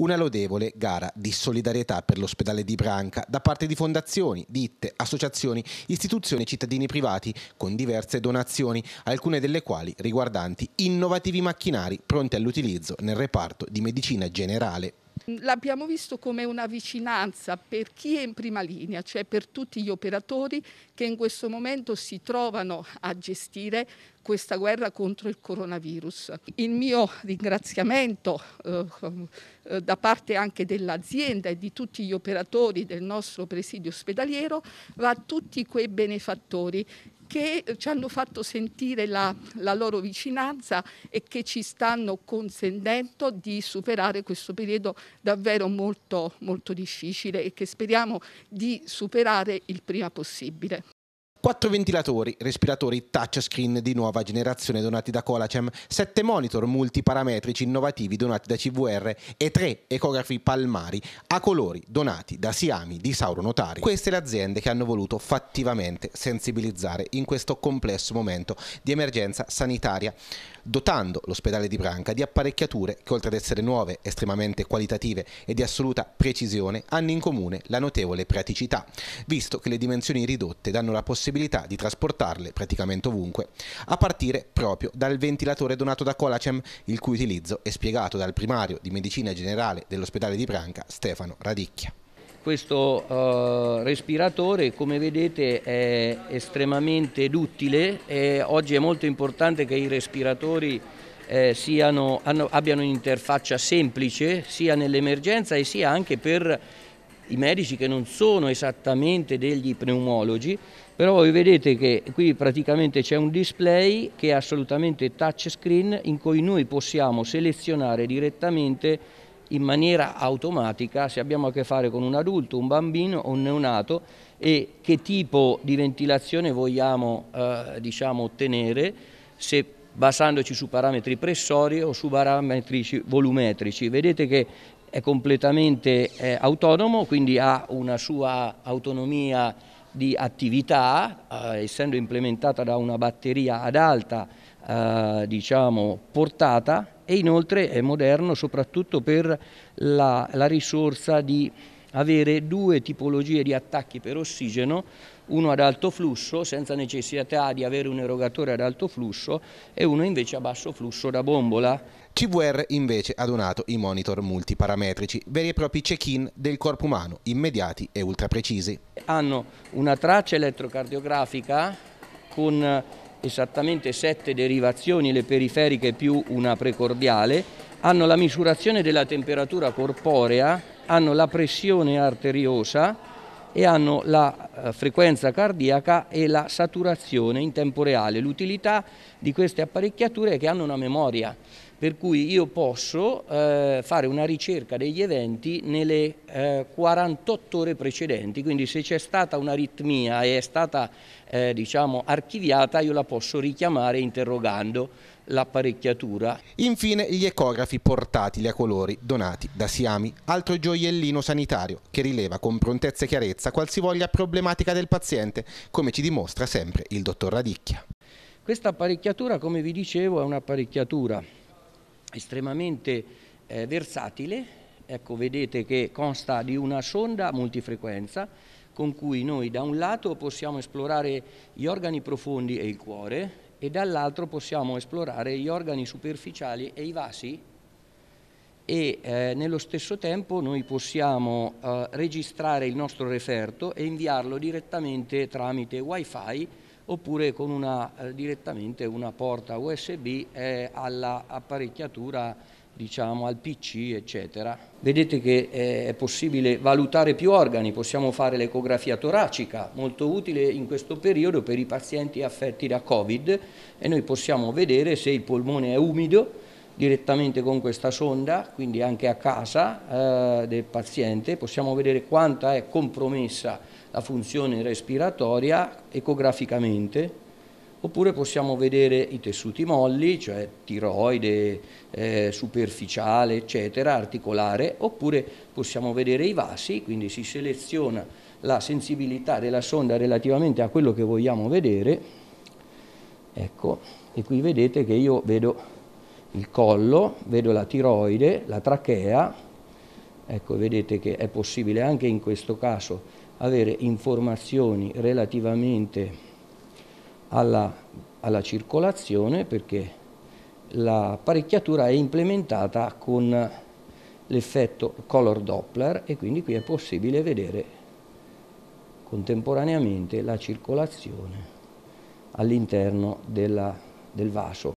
Una lodevole gara di solidarietà per l'ospedale di Branca da parte di fondazioni, ditte, associazioni, istituzioni e cittadini privati con diverse donazioni, alcune delle quali riguardanti innovativi macchinari pronti all'utilizzo nel reparto di medicina generale L'abbiamo visto come una vicinanza per chi è in prima linea, cioè per tutti gli operatori che in questo momento si trovano a gestire questa guerra contro il coronavirus. Il mio ringraziamento eh, eh da parte anche dell'azienda e di tutti gli operatori del nostro presidio ospedaliero va a tutti quei benefattori che ci hanno fatto sentire la, la loro vicinanza e che ci stanno consentendo di superare questo periodo davvero molto, molto difficile e che speriamo di superare il prima possibile. 4 ventilatori, respiratori touchscreen di nuova generazione donati da Colacem, 7 monitor multiparametrici innovativi donati da CVR e 3 ecografi palmari a colori donati da Siami di Sauro Notari. Queste le aziende che hanno voluto fattivamente sensibilizzare in questo complesso momento di emergenza sanitaria dotando l'ospedale di Branca di apparecchiature che oltre ad essere nuove, estremamente qualitative e di assoluta precisione, hanno in comune la notevole praticità, visto che le dimensioni ridotte danno la possibilità di trasportarle praticamente ovunque, a partire proprio dal ventilatore donato da Colacem, il cui utilizzo è spiegato dal primario di medicina generale dell'ospedale di Branca, Stefano Radicchia. Questo uh, respiratore come vedete è estremamente duttile e oggi è molto importante che i respiratori eh, siano, hanno, abbiano un'interfaccia semplice sia nell'emergenza e sia anche per i medici che non sono esattamente degli pneumologi, però voi vedete che qui praticamente c'è un display che è assolutamente touchscreen in cui noi possiamo selezionare direttamente in maniera automatica se abbiamo a che fare con un adulto, un bambino o un neonato e che tipo di ventilazione vogliamo eh, diciamo, ottenere se basandoci su parametri pressori o su parametri volumetrici. Vedete che è completamente eh, autonomo, quindi ha una sua autonomia di attività, eh, essendo implementata da una batteria ad alta eh, diciamo, portata e inoltre è moderno soprattutto per la, la risorsa di avere due tipologie di attacchi per ossigeno, uno ad alto flusso senza necessità di avere un erogatore ad alto flusso e uno invece a basso flusso da bombola. CVR invece ha donato i monitor multiparametrici, veri e propri check-in del corpo umano, immediati e ultra precisi. Hanno una traccia elettrocardiografica con esattamente sette derivazioni, le periferiche più una precordiale, hanno la misurazione della temperatura corporea, hanno la pressione arteriosa e hanno la eh, frequenza cardiaca e la saturazione in tempo reale. L'utilità di queste apparecchiature è che hanno una memoria per cui io posso eh, fare una ricerca degli eventi nelle eh, 48 ore precedenti, quindi se c'è stata un'aritmia e è stata eh, diciamo, archiviata io la posso richiamare interrogando l'apparecchiatura. Infine gli ecografi portatili a colori donati da Siami, altro gioiellino sanitario che rileva con prontezza e chiarezza qualsivoglia problematica del paziente, come ci dimostra sempre il dottor Radicchia. Questa apparecchiatura, come vi dicevo, è un'apparecchiatura estremamente eh, versatile, ecco vedete che consta di una sonda multifrequenza con cui noi da un lato possiamo esplorare gli organi profondi e il cuore e dall'altro possiamo esplorare gli organi superficiali e i vasi e eh, nello stesso tempo noi possiamo eh, registrare il nostro referto e inviarlo direttamente tramite wifi oppure con una, eh, direttamente una porta USB eh, all'apparecchiatura diciamo al PC eccetera. Vedete che eh, è possibile valutare più organi, possiamo fare l'ecografia toracica, molto utile in questo periodo per i pazienti affetti da Covid e noi possiamo vedere se il polmone è umido direttamente con questa sonda, quindi anche a casa eh, del paziente, possiamo vedere quanta è compromessa la funzione respiratoria ecograficamente, oppure possiamo vedere i tessuti molli, cioè tiroide, eh, superficiale, eccetera, articolare, oppure possiamo vedere i vasi, quindi si seleziona la sensibilità della sonda relativamente a quello che vogliamo vedere. Ecco, e qui vedete che io vedo il collo, vedo la tiroide, la trachea, ecco, vedete che è possibile anche in questo caso avere informazioni relativamente alla, alla circolazione perché l'apparecchiatura è implementata con l'effetto color Doppler e quindi qui è possibile vedere contemporaneamente la circolazione all'interno del vaso.